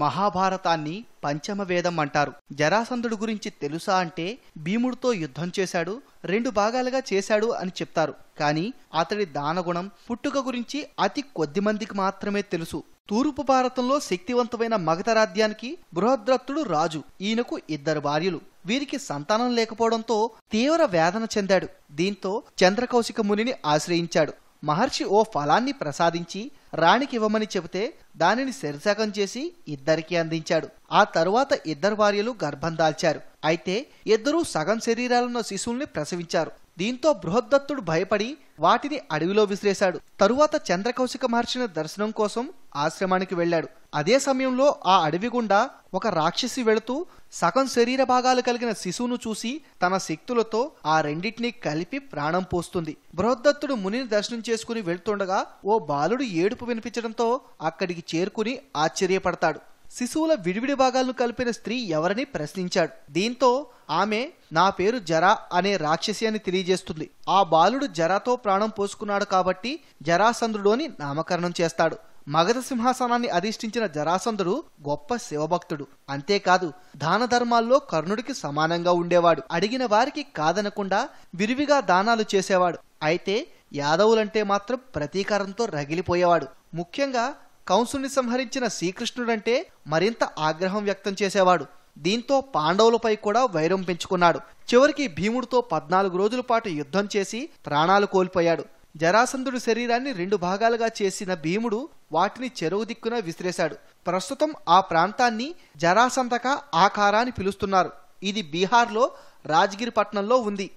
మహాభారతాన్ని పంచమవేదం అంటారు జరాసంధుడు గురించి తెలుసా అంటే భీముడితో యుద్ధం చేశాడు రెండు భాగాలుగా చేశాడు అని చెప్తారు కానీ అతడి దానగుణం పుట్టుక గురించి అతి కొద్ది మందికి మాత్రమే తెలుసు తూర్పు భారతంలో శక్తివంతమైన మగధరాజ్యానికి బృహద్రత్తుడు రాజు ఈయనకు ఇద్దరు భార్యలు వీరికి సంతానం లేకపోవడంతో తీవ్ర వేదన చెందాడు దీంతో చంద్రకౌశిక మునిని ఆశ్రయించాడు మహర్షి ఓ ఫలాన్ని ప్రసాదించి రాణికివ్వమని చెబితే దానిని శరిసకం చేసి ఇద్దరికీ అందించాడు ఆ తరువాత ఇద్దరు భార్యలు గర్భం దాల్చారు అయితే ఇద్దరూ సగం శరీరాలున్న శిశువుల్ని ప్రసవించారు దీంతో బృహద్దత్తుడు భయపడి వాటిని అడవిలో విసిరేశాడు తరువాత చంద్రకౌశిక మహర్షిని దర్శనం కోసం ఆశ్రమానికి వెళ్ళాడు అదే సమయంలో ఆ అడవి గుండా ఒక రాక్షసి వెళుతూ సగం శరీర భాగాలు కలిగిన శిశువును చూసి తన శక్తులతో ఆ రెండింటినీ కలిపి ప్రాణం పోస్తుంది బృహద్దత్తుడు మునిని దర్శనం చేసుకుని వెళ్తుండగా ఓ బాలుడు ఏడుపు వినిపించడంతో అక్కడికి చేరుకుని ఆశ్చర్యపడతాడు శిశువుల విడివిడి భాగాలను కలిపిన స్త్రీ ఎవరని ప్రశ్నించాడు దీంతో ఆమె నా పేరు జరా అనే రాక్షసి అని తెలియజేస్తుంది ఆ బాలుడు జరాతో ప్రాణం పోసుకున్నాడు కాబట్టి అని నామకరణం చేస్తాడు మగధ సింహాసనాన్ని అధిష్ఠించిన జరాసంధుడు గొప్ప శివభక్తుడు అంతేకాదు దాన ధర్మాల్లో కర్ణుడికి సమానంగా ఉండేవాడు అడిగిన వారికి కాదనకుండా విరివిగా దానాలు చేసేవాడు అయితే యాదవులంటే మాత్రం ప్రతీకారంతో రగిలిపోయేవాడు ముఖ్యంగా కంసుని సంహరించిన శ్రీకృష్ణుడంటే మరింత ఆగ్రహం వ్యక్తం చేసేవాడు దీంతో పాండవులపై కూడా వైరం పెంచుకున్నాడు చివరికి భీముడితో పద్నాలుగు రోజుల పాటు యుద్ధం చేసి ప్రాణాలు కోల్పోయాడు జరాసంధుడి శరీరాన్ని రెండు భాగాలుగా చేసిన భీముడు వాటిని చెరువు దిక్కున విసిరేశాడు ప్రస్తుతం ఆ ప్రాంతాన్ని జరాసంతక ఆకారాన్ని పిలుస్తున్నారు ఇది బీహార్లో రాజగిరి పట్టణంలో ఉంది